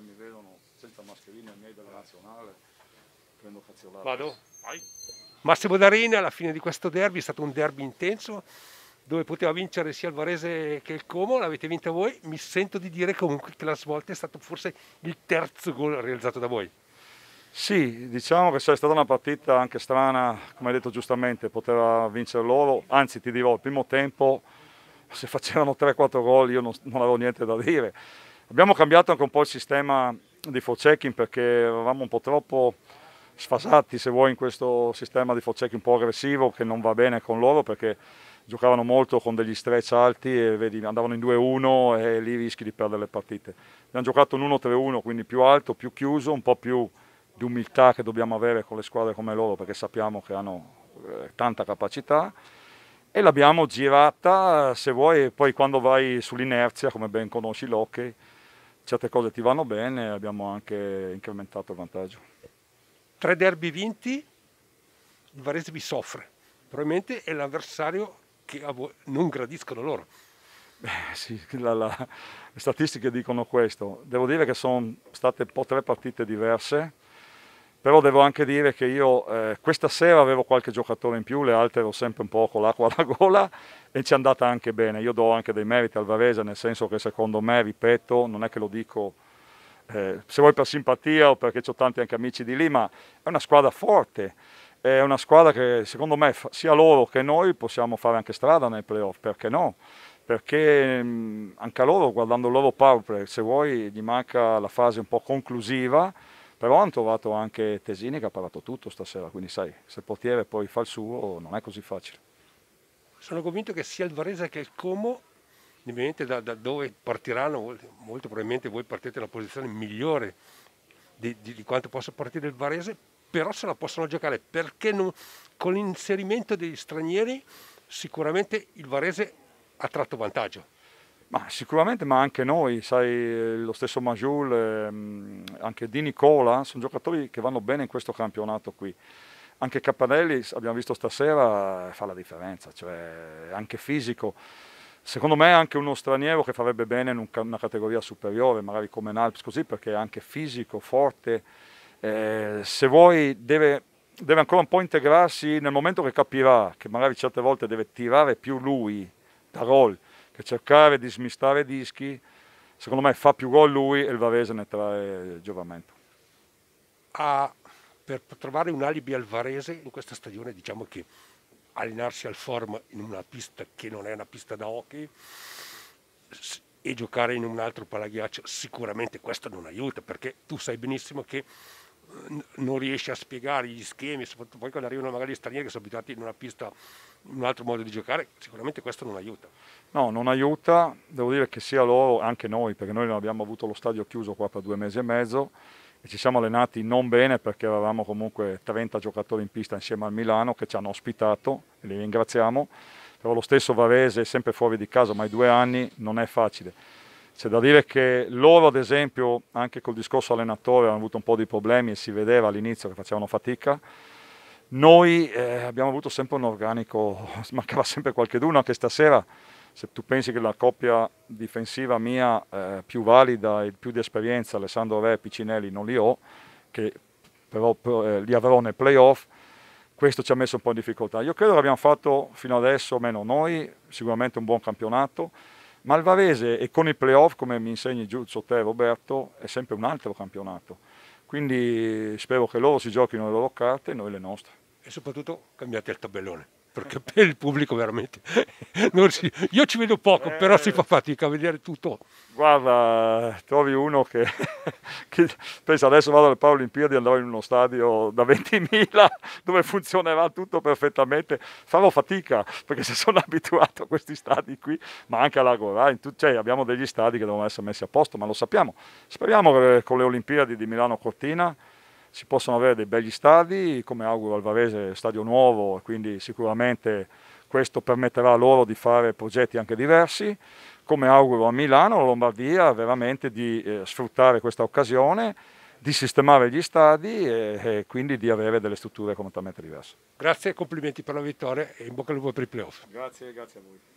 se mi vedono senza mascherina i miei della nazionale prendo faziolare. Vado, vai. Massimo Darina alla fine di questo derby è stato un derby intenso dove poteva vincere sia il Varese che il Como, l'avete vinta voi, mi sento di dire comunque che la svolta è stato forse il terzo gol realizzato da voi. Sì, diciamo che è stata una partita anche strana, come hai detto giustamente, poteva vincere loro, anzi ti dirò, il primo tempo se facevano 3-4 gol io non, non avevo niente da dire, Abbiamo cambiato anche un po' il sistema di for checking perché eravamo un po' troppo sfasati se vuoi in questo sistema di for checking un po' aggressivo che non va bene con loro perché giocavano molto con degli stretch alti e vedi, andavano in 2-1 e lì rischi di perdere le partite. Abbiamo giocato un 1-3-1 quindi più alto, più chiuso, un po' più di umiltà che dobbiamo avere con le squadre come loro perché sappiamo che hanno eh, tanta capacità e l'abbiamo girata se vuoi poi quando vai sull'inerzia come ben conosci l'hockey certe cose ti vanno bene, abbiamo anche incrementato il vantaggio. Tre derby vinti, il Varese vi soffre, probabilmente è l'avversario che non gradiscono loro. Beh, sì, la, la, le statistiche dicono questo. Devo dire che sono state un po' tre partite diverse, però devo anche dire che io eh, questa sera avevo qualche giocatore in più, le altre ero sempre un po' con l'acqua alla gola e ci è andata anche bene. Io do anche dei meriti al Varese, nel senso che secondo me, ripeto, non è che lo dico eh, se vuoi per simpatia o perché ho tanti anche amici di lì, ma è una squadra forte. È una squadra che secondo me sia loro che noi possiamo fare anche strada nei playoff, perché no? Perché mh, anche a loro, guardando il loro powerplay, se vuoi gli manca la fase un po' conclusiva, però hanno trovato anche Tesini che ha parlato tutto stasera, quindi sai, se il portiere poi fa il suo non è così facile sono convinto che sia il Varese che il Como, ovviamente da, da, dove partiranno, molto probabilmente voi partite da posizione migliore di, di, di, quanto possa partire il Varese, però se la possono giocare perché non, con l'inserimento degli stranieri sicuramente il Varese ha tratto vantaggio. Ma sicuramente, ma anche noi, sai, lo stesso Majul, ehm, anche Di Nicola, sono giocatori che vanno bene in questo campionato qui anche Cappanelli, abbiamo visto stasera, fa la differenza, cioè anche fisico. Secondo me è anche uno straniero che farebbe bene in una categoria superiore, magari come Nalps così, perché è anche fisico, forte. Eh, se vuoi deve, deve ancora un po' integrarsi nel momento che capirà che magari certe volte deve tirare più lui da gol che cercare di smistare dischi. Secondo me fa più gol lui e il Varese ne trae giovamento. ah per trovare un alibi al Varese in questa stagione diciamo che allenarsi al form in una pista che non è una pista da hockey e giocare in un altro palaghiaccio sicuramente questo non aiuta perché tu sai benissimo che non riesci a spiegare gli schemi, soprattutto poi quando arrivano magari gli stranieri che sono abituati in una pista, in un altro modo di giocare, sicuramente questo non aiuta. No, non aiuta, devo dire che sia loro, anche noi, perché noi non abbiamo avuto lo stadio chiuso qua per due mesi e mezzo, e ci siamo allenati non bene perché avevamo comunque 30 giocatori in pista insieme al Milano che ci hanno ospitato e li ringraziamo, però lo stesso Varese sempre fuori di casa, ma i due anni non è facile. C'è da dire che loro ad esempio anche col discorso allenatore hanno avuto un po' di problemi e si vedeva all'inizio che facevano fatica, noi eh, abbiamo avuto sempre un organico, mancava sempre qualcheduno, anche stasera se tu pensi che la coppia difensiva mia eh, più valida e più di esperienza, Alessandro Re e Piccinelli, non li ho, che però eh, li avrò nei playoff, questo ci ha messo un po' in difficoltà. Io credo che abbiamo fatto fino adesso, meno noi, sicuramente un buon campionato, ma il Varese e con i playoff, come mi insegni Giulio te Roberto, è sempre un altro campionato. Quindi spero che loro si giochino le loro carte e noi le nostre. E soprattutto cambiate il tabellone perché per il pubblico veramente si... io ci vedo poco, però si fa eh. fatica a vedere tutto. Guarda, trovi uno che, che pensa adesso vado alle Paralimpiadi e andrò in uno stadio da 20.000 dove funzionerà tutto perfettamente, farò fatica perché se sono abituato a questi stadi qui, ma anche a Lago Rai, cioè abbiamo degli stadi che devono essere messi a posto, ma lo sappiamo. Speriamo che eh, con le Olimpiadi di Milano Cortina si possono avere dei belli stadi, come auguro al Varese stadio nuovo, quindi sicuramente questo permetterà loro di fare progetti anche diversi, come auguro a Milano, a Lombardia, veramente di eh, sfruttare questa occasione, di sistemare gli stadi e, e quindi di avere delle strutture completamente diverse. Grazie, complimenti per la vittoria e in bocca al lupo per i playoff. Grazie, grazie a voi.